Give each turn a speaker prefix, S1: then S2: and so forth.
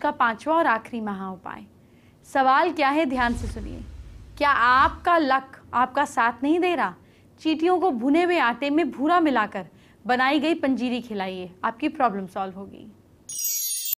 S1: का पांचवा और आखिरी महा उपाय सवाल क्या है ध्यान से सुनिए क्या आपका लक आपका साथ नहीं दे रहा चीटियों को भुने हुए आटे में भूरा मिलाकर बनाई गई पंजीरी खिलाइए आपकी प्रॉब्लम सॉल्व होगी